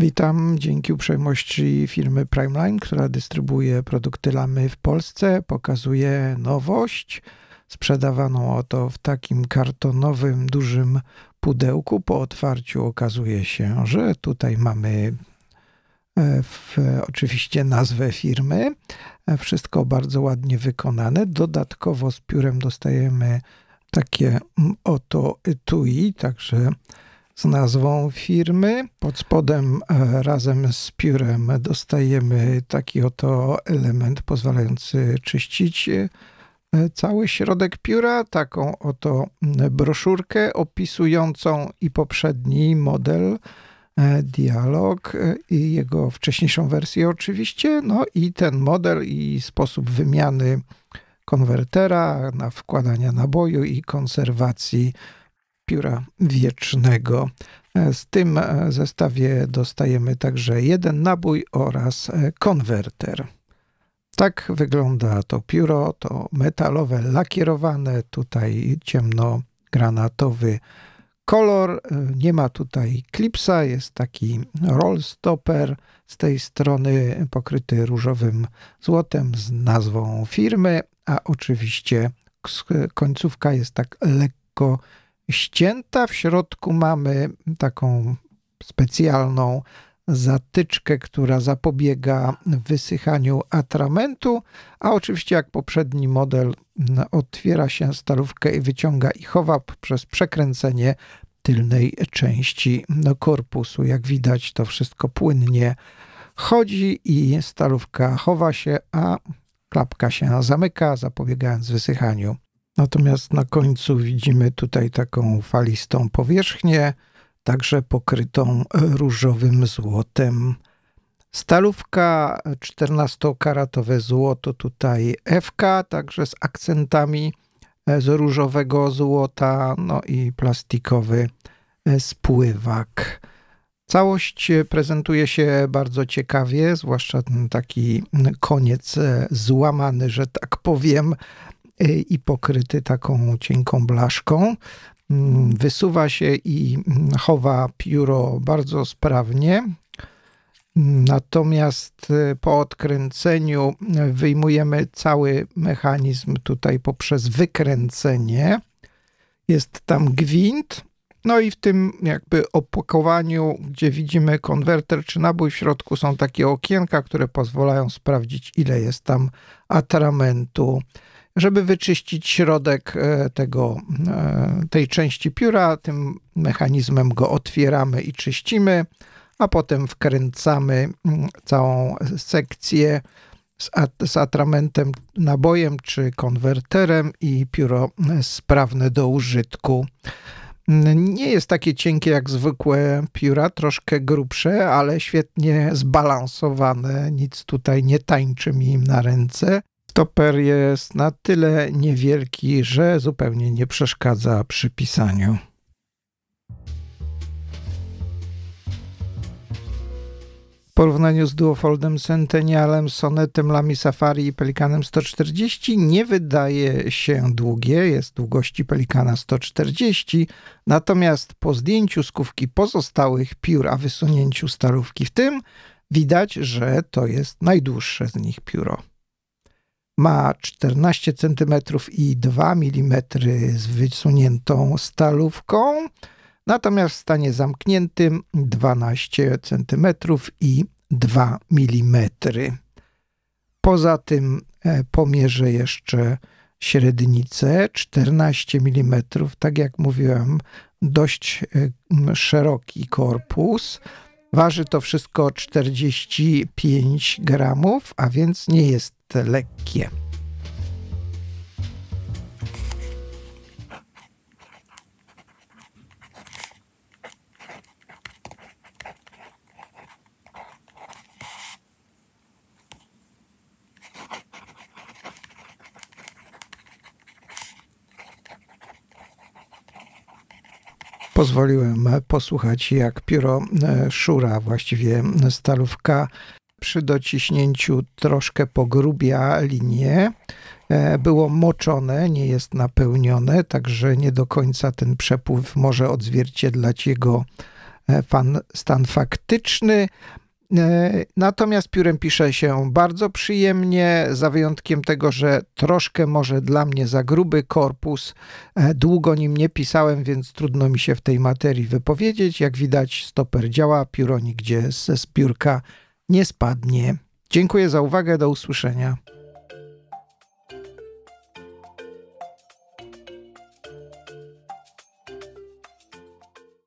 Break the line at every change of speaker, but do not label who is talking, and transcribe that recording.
Witam dzięki uprzejmości firmy Primeline, która dystrybuuje produkty lamy w Polsce. Pokazuje nowość sprzedawaną oto w takim kartonowym, dużym pudełku. Po otwarciu okazuje się, że tutaj mamy e, w, oczywiście nazwę firmy. E, wszystko bardzo ładnie wykonane. Dodatkowo z piórem dostajemy takie mm, oto tui, także z nazwą firmy. Pod spodem e, razem z piórem dostajemy taki oto element pozwalający czyścić e, cały środek pióra, taką oto broszurkę opisującą i poprzedni model, e, dialog i jego wcześniejszą wersję oczywiście, no i ten model i sposób wymiany konwertera na wkładania naboju i konserwacji pióra wiecznego. E, z tym e, zestawie dostajemy także jeden nabój oraz e, konwerter. Tak wygląda to pióro, to metalowe, lakierowane, tutaj ciemno granatowy kolor. Nie ma tutaj klipsa, jest taki roll stopper z tej strony pokryty różowym złotem z nazwą firmy, a oczywiście końcówka jest tak lekko ścięta. W środku mamy taką specjalną zatyczkę, która zapobiega wysychaniu atramentu, a oczywiście jak poprzedni model no, otwiera się stalówkę i wyciąga i chowa przez przekręcenie tylnej części no, korpusu. Jak widać to wszystko płynnie chodzi i stalówka chowa się, a klapka się zamyka, zapobiegając wysychaniu Natomiast na końcu widzimy tutaj taką falistą powierzchnię, także pokrytą różowym złotem. Stalówka, 14-karatowe złoto, tutaj FK, także z akcentami e, z różowego złota, no i plastikowy e, spływak. Całość e, prezentuje się bardzo ciekawie, zwłaszcza ten taki koniec złamany, że tak powiem, Y, i pokryty taką cienką blaszką. Mm, wysuwa się i mm, chowa pióro bardzo sprawnie. Mm, natomiast y, po odkręceniu y, wyjmujemy cały mechanizm tutaj poprzez wykręcenie. Jest tam gwint, no i w tym jakby opakowaniu, gdzie widzimy konwerter czy nabój, w środku są takie okienka, które pozwalają sprawdzić, ile jest tam atramentu. Żeby wyczyścić środek e, tego, e, tej części pióra, tym mechanizmem go otwieramy i czyścimy, a potem wkręcamy mm, całą sekcję z, at- z atramentem, nabojem czy konwerterem i pióro e, sprawne do użytku nie jest takie cienkie jak zwykłe pióra, troszkę grubsze, ale świetnie zbalansowane, nic tutaj nie tańczy mi im na ręce. Stoper jest na tyle niewielki, że zupełnie nie przeszkadza przy pisaniu. porównaniu z Duofoldem Centenialem, Sonetem, Lami Safari i Pelikanem 140 nie wydaje się długie, jest długości Pelikana 140, natomiast po zdjęciu skówki pozostałych piór, a wysunięciu starówki w tym, widać, że to jest najdłuższe z nich pióro. Ma 14 cm i 2 mm z wysuniętą stalówką, natomiast w stanie zamkniętym 12 cm i 2 mm. Poza tym e, pomierzę jeszcze średnicę 14 mm, tak jak mówiłem, dość e, szeroki korpus. Waży to wszystko 45 gramów, a więc nie jest lekkie. pozwoliłem posłuchać, jak pióro e, szura, właściwie stalówka, przy dociśnięciu troszkę pogrubia linię. E, było moczone, nie jest napełnione, także nie do końca ten przepływ może odzwierciedlać jego e, stan faktyczny. E, natomiast piórem pisze się bardzo przyjemnie, za wyjątkiem tego, że troszkę może dla mnie za gruby korpus. E, długo nim nie pisałem, więc trudno mi się w tej materii wypowiedzieć. Jak widać, stoper działa, pióro nigdzie ze spiórka nie spadnie. Dziękuję za uwagę, do usłyszenia.